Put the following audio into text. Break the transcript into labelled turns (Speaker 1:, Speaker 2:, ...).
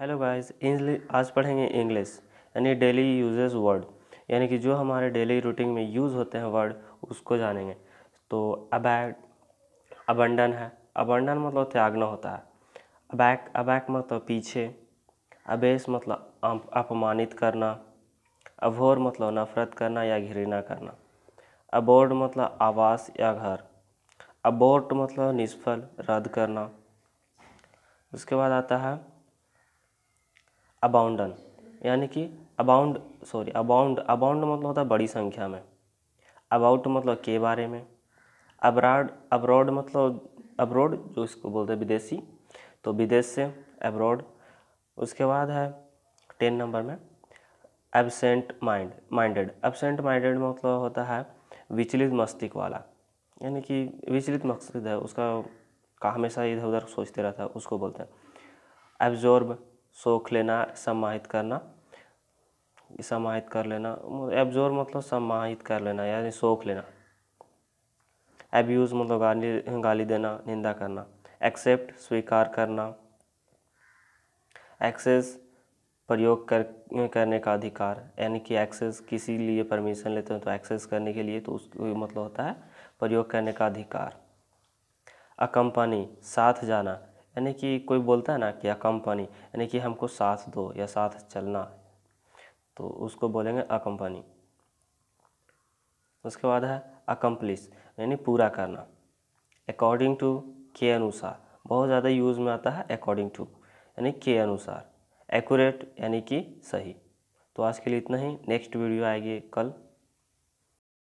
Speaker 1: hello guys आज पढ़ेंगे English यानी डेली यूजेस वर्ड यानी कि जो हमारे डेली रूटीन में यूज़ होते हैं वर्ड उसको जानेंगे तो अबैक अबंडन है अबंडन मतलब त्यागना होता है अबैक अबैक मतलब पीछे अबेस मतलब अपमानित करना अभोर मतलब नफरत करना या घृणा करना अबोर्ड मतलब आवास या घर अबोर्ट मतलब निष्फल रद्द करना उसके बाद आता है अबाउंडन यानी कि अबाउंड सॉरी अबाउंड अबाउंड मतलब होता है बड़ी संख्या में अबाउट मतलब के बारे में अब्राड अब्रॉड मतलब अब्रॉड जो इसको बोलते हैं विदेशी तो विदेश से अब्रॉड उसके बाद है टेन नंबर में absent mind minded absent minded मतलब होता है विचलित मस्तिष्क वाला यानी कि विचलित मकसद है उसका का हमेशा इधर उधर सोचते रहता है उसको बोलते हैं एब्जॉर्ब सोख लेना समाहित करना समाहित कर लेना एब्जोर मतलब समाहित कर लेना यानी सोख लेना एब्यूज़ मतलब गाली गाली देना निंदा करना एक्सेप्ट स्वीकार करना एक्सेस प्रयोग कर करने का अधिकार यानी कि एक्सेस किसी लिए परमिशन लेते हैं तो एक्सेस करने के लिए तो उस मतलब होता है प्रयोग करने का अधिकार अकम्पनी साथ जाना यानी कि कोई बोलता है ना कि अकम्पनी यानी कि हमको साथ दो या साथ चलना तो उसको बोलेंगे अकम्पनी उसके बाद है अकम्पलिस यानी पूरा करना अकॉर्डिंग टू के अनुसार बहुत ज़्यादा यूज़ में आता है अकॉर्डिंग टू यानी के अनुसार एक्यूरेट यानी कि सही तो आज के लिए इतना ही नेक्स्ट वीडियो आएगी कल